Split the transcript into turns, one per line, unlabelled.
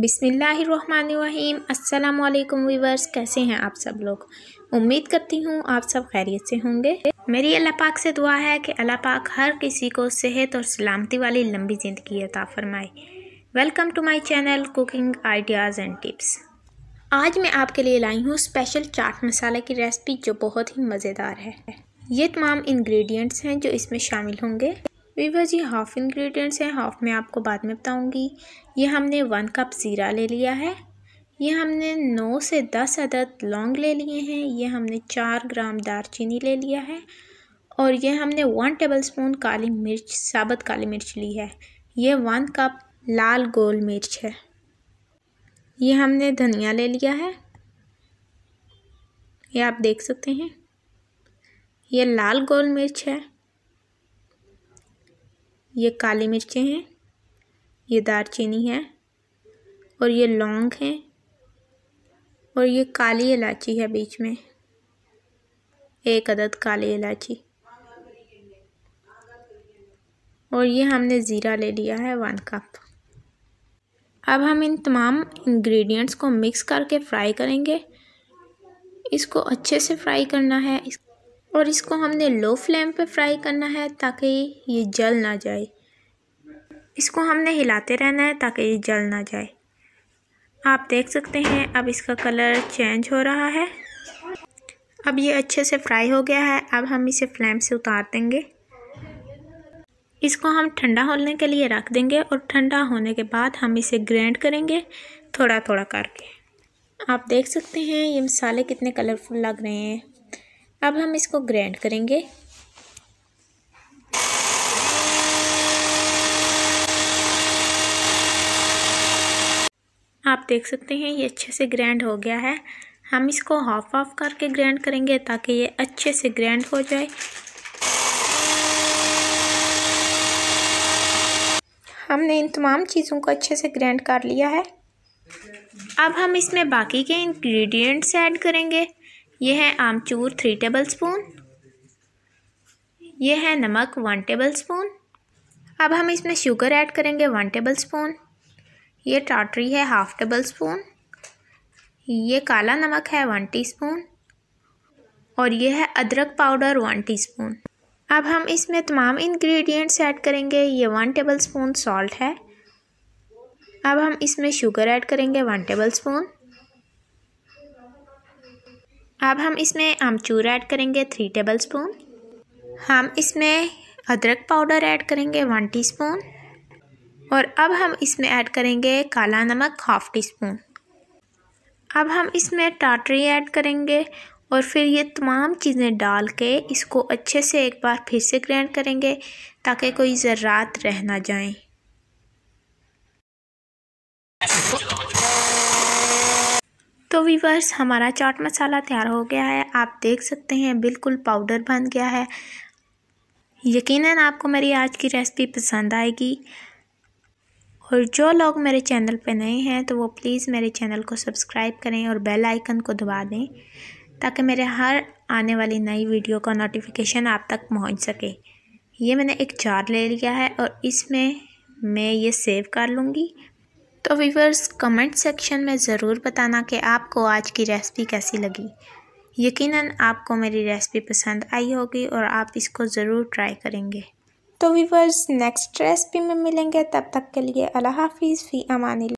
बिसमीम् अल्लाम वीवर्स कैसे हैं आप सब लोग उम्मीद करती हूँ आप सब खैरियत से होंगे मेरी अल्लाह पाक से दुआ है कि अल्लाह पाक हर किसी को सेहत और सलामती वाली लंबी ज़िंदगी अता फरमाए welcome to my channel cooking ideas and tips आज मैं आपके लिए लाई हूँ स्पेशल चाट मसाला की रेसिपी जो बहुत ही मज़ेदार है ये तमाम इन्ग्रीडियंट्स हैं जो इसमें शामिल होंगे वीवर जी हाफ इंग्रेडिएंट्स हैं हाफ में आपको बाद में बताऊंगी ये हमने वन कप ज़ीरा ले लिया है ये हमने नौ से दस अदद लौंग ले लिए हैं ये हमने चार ग्राम दारचीनी ले लिया है और ये हमने वन टेबल स्पून काली मिर्च साबत काली मिर्च ली है ये वन कप लाल गोल मिर्च है ये हमने धनिया ले लिया है ये आप देख सकते हैं ये लाल गोल मिर्च है ये काली मिर्चें हैं ये दारचीनी है और ये लौंग हैं और ये काली इलायची है बीच में एक अदद काली इलायची और ये हमने ज़ीरा ले लिया है वन कप अब हम इन तमाम इंग्रेडिएंट्स को मिक्स करके फ्राई करेंगे इसको अच्छे से फ्राई करना है और इसको हमने लो फ्लेम पे फ्राई करना है ताकि ये जल ना जाए इसको हमने हिलाते रहना है ताकि ये जल ना जाए आप देख सकते हैं अब इसका कलर चेंज हो रहा है अब ये अच्छे से फ्राई हो गया है अब हम इसे फ्लेम से उतार देंगे इसको हम ठंडा होने के लिए रख देंगे और ठंडा होने के बाद हम इसे ग्रैंड करेंगे थोड़ा थोड़ा करके आप देख सकते हैं ये मसाले कितने कलरफुल लग रहे हैं अब हम इसको ग्रैंड करेंगे आप देख सकते हैं ये अच्छे से ग्रैंड हो गया है हम इसको हाफ ऑफ करके ग्रैंड करेंगे ताकि ये अच्छे से ग्रैंड हो जाए हमने इन तमाम चीज़ों को अच्छे से ग्रैंड कर लिया है अब हम इसमें बाकी के इंग्रेडिएंट्स ऐड करेंगे ये है आमचूर थ्री टेबल स्पून ये है नमक वन टेबल स्पून अब हम इसमें शुगर ऐड करेंगे वन टेबल स्पून ये टाटरी है हाफ टेबल स्पून ये काला नमक है वन टीस्पून और ये है अदरक पाउडर वन टीस्पून अब हम इसमें तमाम इंग्रेडिएंट्स ऐड करेंगे ये वन टेबल स्पून सॉल्ट है अब हम इसमें शुगर ऐड करेंगे वन टेबल स्पून अब हम इसमें आमचूर ऐड करेंगे थ्री टेबल स्पून हम इसमें अदरक पाउडर ऐड करेंगे वन टीस्पून और अब हम इसमें ऐड करेंगे काला नमक हाफ़ टी स्पून अब हम इसमें टाटरी ऐड करेंगे और फिर ये तमाम चीज़ें डाल के इसको अच्छे से एक बार फिर से ग्रैंड करेंगे ताकि कोई ज़रात रह ना जाए तो वीवर्स हमारा चाट मसाला तैयार हो गया है आप देख सकते हैं बिल्कुल पाउडर बन गया है यकीनन आपको मेरी आज की रेसिपी पसंद आएगी और जो लोग मेरे चैनल पर नए हैं तो वो प्लीज़ मेरे चैनल को सब्सक्राइब करें और बेल आइकन को दबा दें ताकि मेरे हर आने वाली नई वीडियो का नोटिफिकेशन आप तक पहुंच सके ये मैंने एक चार ले लिया है और इसमें मैं ये सेव कर लूँगी तो वीवर्स कमेंट सेक्शन में ज़रूर बताना कि आपको आज की रेसिपी कैसी लगी यकीनन आपको मेरी रेसिपी पसंद आई होगी और आप इसको ज़रूर ट्राई करेंगे तो वीवर्स नेक्स्ट रेसिपी में मिलेंगे तब तक के लिए अल्लाह हाफिज़ फ़ी अमानी